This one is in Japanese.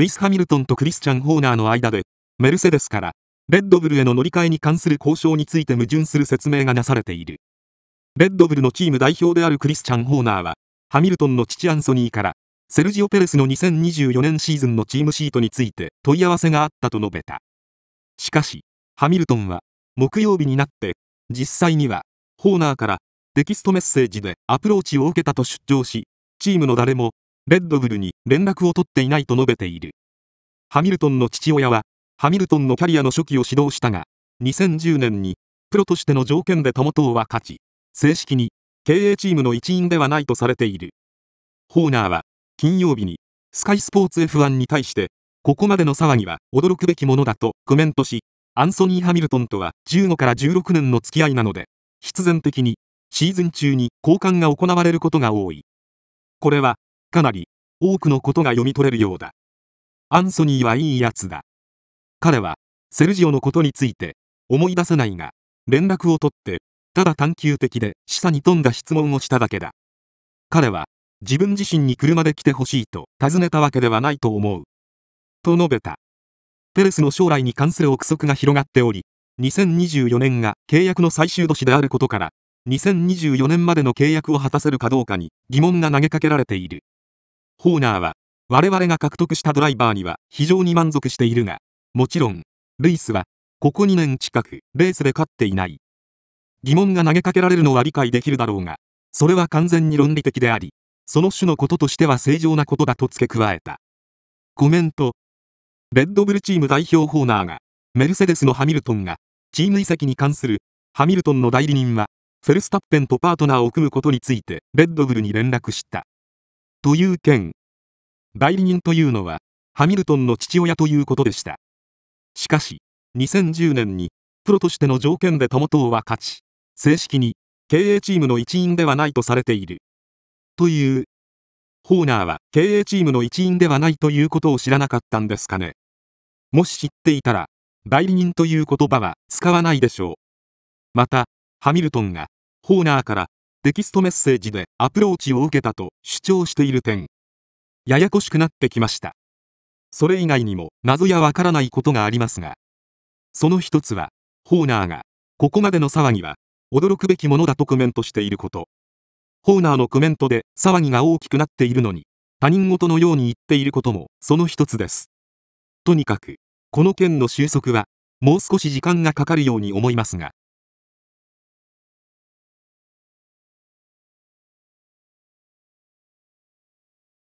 ルイス・ハミルトンとクリスチャン・ホーナーの間で、メルセデスから、レッドブルへの乗り換えに関する交渉について矛盾する説明がなされている。レッドブルのチーム代表であるクリスチャン・ホーナーは、ハミルトンの父アンソニーから、セルジオ・ペレスの2024年シーズンのチームシートについて問い合わせがあったと述べた。しかし、ハミルトンは、木曜日になって、実際には、ホーナーから、テキストメッセージでアプローチを受けたと出張し、チームの誰も、レッドブルに連絡を取っていないと述べている。ハミルトンの父親は、ハミルトンのキャリアの初期を指導したが、2010年に、プロとしての条件で友党は勝ち、正式に、経営チームの一員ではないとされている。ホーナーは、金曜日に、スカイスポーツ F1 に対して、ここまでの騒ぎは驚くべきものだとコメントし、アンソニー・ハミルトンとは15から16年の付き合いなので、必然的に、シーズン中に交換が行われることが多い。これは、かなり多くのことが読み取れるようだ。アンソニーはいいやつだ。彼はセルジオのことについて思い出せないが連絡を取ってただ探求的で示唆に富んだ質問をしただけだ。彼は自分自身に車で来てほしいと尋ねたわけではないと思う。と述べた。ペレスの将来に関する憶測が広がっており、2024年が契約の最終年であることから、2024年までの契約を果たせるかどうかに疑問が投げかけられている。ホーナーは、我々が獲得したドライバーには非常に満足しているが、もちろん、ルイスは、ここ2年近くレースで勝っていない。疑問が投げかけられるのは理解できるだろうが、それは完全に論理的であり、その種のこととしては正常なことだと付け加えた。コメント。レッドブルチーム代表ホーナーが、メルセデスのハミルトンが、チーム移籍に関する、ハミルトンの代理人は、フェルスタッペンとパートナーを組むことについて、レッドブルに連絡した。という件。代理人というのは、ハミルトンの父親ということでした。しかし、2010年に、プロとしての条件で友党は勝ち、正式に、経営チームの一員ではないとされている。という、ホーナーは経営チームの一員ではないということを知らなかったんですかね。もし知っていたら、代理人という言葉は使わないでしょう。また、ハミルトンが、ホーナーからテキストメッセージでアプローチを受けたと主張している点ややこしくなってきましたそれ以外にも謎やわからないことがありますがその一つはホーナーがここまでの騒ぎは驚くべきものだとコメントしていることホーナーのコメントで騒ぎが大きくなっているのに他人事のように言っていることもその一つですとにかくこの件の収束はもう少し時間がかかるように思いますが